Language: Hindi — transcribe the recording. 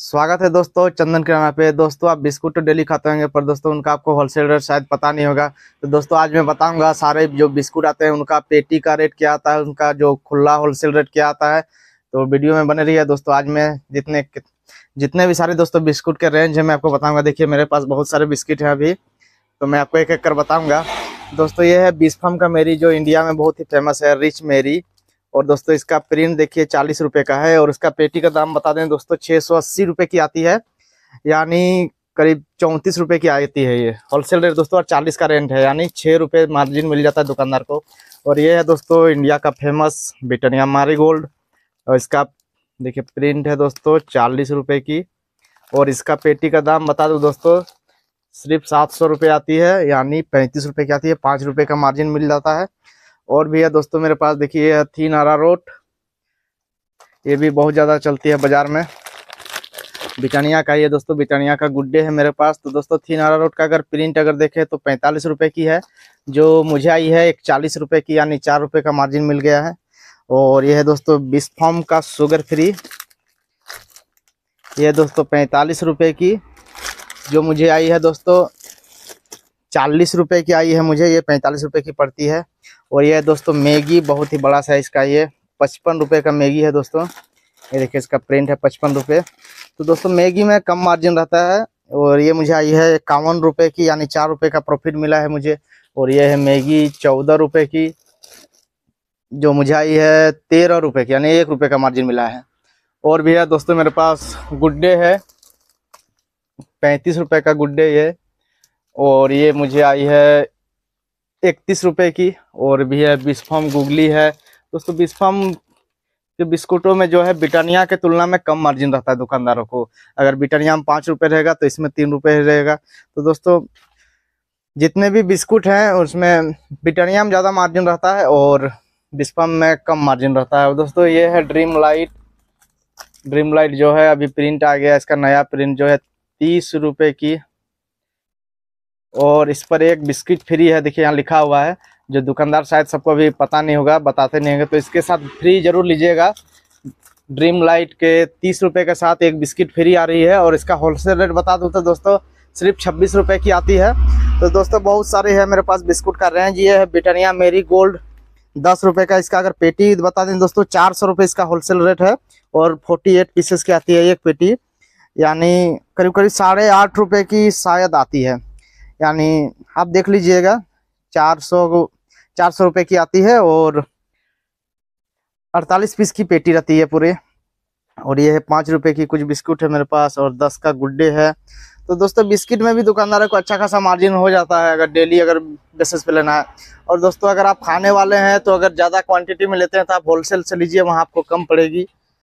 स्वागत है दोस्तों चंदन किराना पे दोस्तों आप बिस्कुट तो डेली खाते होंगे पर दोस्तों उनका आपको होलसेल रेट शायद पता नहीं होगा तो दोस्तों आज मैं बताऊंगा सारे जो बिस्कुट आते हैं उनका पेटी का रेट क्या आता है उनका जो खुला होलसेल रेट क्या आता है तो वीडियो में बने रहिए दोस्तों आज मैं जितने जितने भी सारे दोस्तों बिस्कुट के रेंज है मैं आपको बताऊँगा देखिए मेरे पास बहुत सारे बिस्किट हैं अभी तो मैं आपको एक एक कर बताऊँगा दोस्तों ये है बिस्फम का मेरी जो इंडिया में बहुत ही फेमस है रिच मेरी और दोस्तों इसका प्रिंट देखिए चालीस रुपये का है और इसका पेटी का दाम बता दें दोस्तों छः सौ अस्सी रुपये की आती है यानी करीब चौंतीस रुपये की आती है ये होलसेल रेट दोस्तों और चालीस का रेंट है यानी छः रुपये मार्जिन मिल जाता है दुकानदार को और ये है दोस्तों इंडिया का फेमस ब्रिटानिया मारी गोल्ड और इसका देखिए प्रिंट है दोस्तों चालीस रुपये की और इसका पेटी का दाम बता दो दोस्तों सिर्फ सात सौ रुपये आती है यानी पैंतीस रुपये की आती है पाँच रुपये का मार्जिन मिल जाता है और भी है दोस्तों मेरे पास देखिए थी थीन आरा रोट ये भी बहुत ज़्यादा चलती है बाज़ार में बिचानिया का ये दोस्तों बिचानिया का गुड्डे है मेरे पास तो दोस्तों थीन आरा रोट का अगर प्रिंट अगर देखें तो पैंतालीस रुपये की है जो मुझे आई है एक चालीस रुपये की यानी चार रुपये का मार्जिन मिल गया है और यह है दोस्तों बिस्फॉम का शुगर फ्री ये दोस्तों पैंतालीस रुपये की जो मुझे आई है दोस्तों चालीस रुपये की आई है मुझे ये पैंतालीस रुपये की पड़ती है और ये दोस्तों मैगी बहुत ही बड़ा साइज का ये पचपन रुपये का मैगी है दोस्तों ये देखिए इसका प्रिंट है पचपन रुपये तो दोस्तों मैगी में कम मार्जिन रहता है और ये मुझे आई है इक्यावन रुपये की यानी चार रुपये का प्रॉफिट मिला है मुझे और ये है मैगी चौदह रुपये की जो मुझे आई है तेरह रुपये की यानी एक रुपये का मार्जिन मिला है और भी है दोस्तों मेरे पास गुड्डे है पैंतीस रुपये का गुड्डे ये और ये मुझे आई है इकतीस रुपये की और भी है बिस्फम गुगली है दोस्तों बिस्फम जो बिस्कुटों में जो है ब्रिटानिया के तुलना में कम मार्जिन रहता है दुकानदारों को अगर ब्रिटानिया में पाँच रुपये रहेगा तो इसमें तीन रुपये रहेगा तो दोस्तों जितने भी बिस्कुट हैं उसमें ब्रिटानिया में ज़्यादा मार्जिन रहता है और बिस्फॉम में कम मार्जिन रहता है दोस्तों ये है ड्रीम लाइट ड्रीम लाइट जो है अभी प्रिंट आ गया इसका नया प्रिंट जो है तीस रुपये की और इस पर एक बिस्किट फ्री है देखिए यहाँ लिखा हुआ है जो दुकानदार शायद सबको भी पता नहीं होगा बताते नहीं होंगे तो इसके साथ फ्री ज़रूर लीजिएगा ड्रीम लाइट के तीस रुपये के साथ एक बिस्किट फ्री आ रही है और इसका होलसेल रेट बता दूँ तो दोस्तों सिर्फ छब्बीस रुपये की आती है तो दोस्तों बहुत सारे है मेरे पास बिस्कुट का रेंज ये है ब्रिटानिया मेरी गोल्ड दस रुपये का इसका अगर पेटी बता दें दोस्तों चार सौ रुपये इसका होलसेल रेट है और फोर्टी एट पीसेस की आती है एक पेटी यानी करीब करीब साढ़े आठ रुपये की शायद आती है यानी आप देख लीजिएगा चार सौ चार सौ रुपये की आती है और अड़तालीस पीस की पेटी रहती है पूरे और ये है पाँच रुपये की कुछ बिस्कुट है मेरे पास और दस का गुड्डे है तो दोस्तों बिस्किट में भी दुकानदारों को अच्छा खासा मार्जिन हो जाता है अगर डेली अगर बेसिस पे लेना है और दोस्तों अगर आप खाने वाले हैं तो अगर ज़्यादा क्वांटिटी में लेते हैं तो आप होलसेल से लीजिए वहाँ आपको कम पड़ेगी